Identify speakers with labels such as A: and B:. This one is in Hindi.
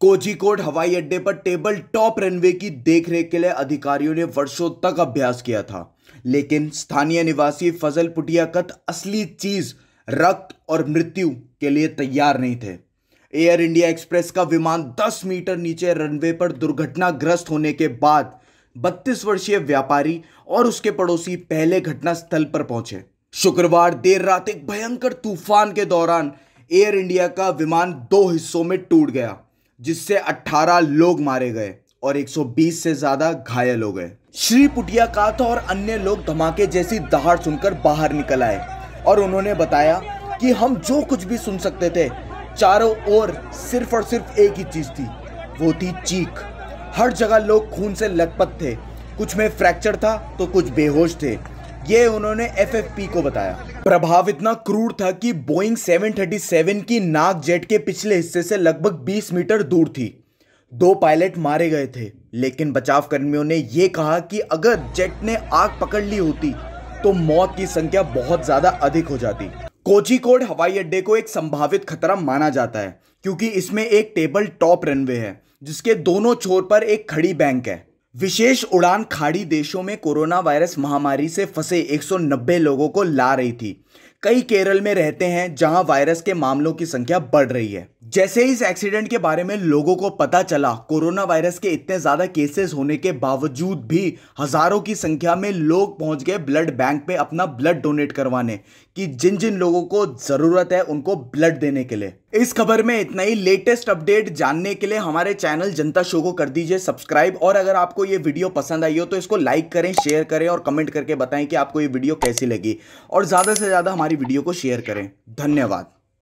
A: कोझिकोड हवाई अड्डे पर टेबल टॉप रनवे की देखरेख के लिए अधिकारियों ने वर्षों तक अभ्यास किया था लेकिन स्थानीय निवासी फजल पुटिया कत असली चीज रक्त और मृत्यु के लिए तैयार नहीं थे एयर इंडिया एक्सप्रेस का विमान 10 मीटर नीचे रनवे पर दुर्घटनाग्रस्त होने के बाद 32 वर्षीय व्यापारी और उसके पड़ोसी पहले घटनास्थल पर पहुंचे शुक्रवार देर रात एक भयंकर तूफान के दौरान एयर इंडिया का विमान दो हिस्सों में टूट गया जिससे 18 लोग मारे गए और 120 से ज्यादा घायल हो गए श्री पुटिया कात और अन्य लोग धमाके जैसी दहाड़ सुनकर बाहर निकल आए और उन्होंने बताया कि हम जो कुछ भी सुन सकते थे चारों ओर सिर्फ और सिर्फ एक ही चीज थी वो थी चीख हर जगह लोग खून से लथपथ थे कुछ में फ्रैक्चर था तो कुछ बेहोश थे ये उन्होंने एफएफपी को बताया प्रभाव इतना क्रूर था कि बोइंग 737 की नाक जेट के पिछले हिस्से से लगभग 20 मीटर दूर थी दो पायलट मारे गए थे लेकिन बचाव कर्मियों ने यह कहा कि अगर जेट ने आग पकड़ ली होती तो मौत की संख्या बहुत ज्यादा अधिक हो जाती कोचिकोड हवाई अड्डे को एक संभावित खतरा माना जाता है क्योंकि इसमें एक टेबल टॉप रनवे है जिसके दोनों छोर पर एक खड़ी बैंक है विशेष उड़ान खाड़ी देशों में कोरोना वायरस महामारी से फंसे 190 लोगों को ला रही थी कई केरल में रहते हैं जहां वायरस के मामलों की संख्या बढ़ रही है जैसे ही इस एक्सीडेंट के बारे में लोगों को पता चला कोरोना वायरस के इतने ज़्यादा केसेस होने के बावजूद भी हज़ारों की संख्या में लोग पहुंच गए ब्लड बैंक पे अपना ब्लड डोनेट करवाने कि जिन जिन लोगों को ज़रूरत है उनको ब्लड देने के लिए इस खबर में इतना ही लेटेस्ट अपडेट जानने के लिए हमारे चैनल जनता शो को कर दीजिए सब्सक्राइब और अगर आपको ये वीडियो पसंद आई हो तो इसको लाइक करें शेयर करें और कमेंट करके बताएं कि आपको ये वीडियो कैसी लगी और ज़्यादा से ज़्यादा हमारी वीडियो को शेयर करें धन्यवाद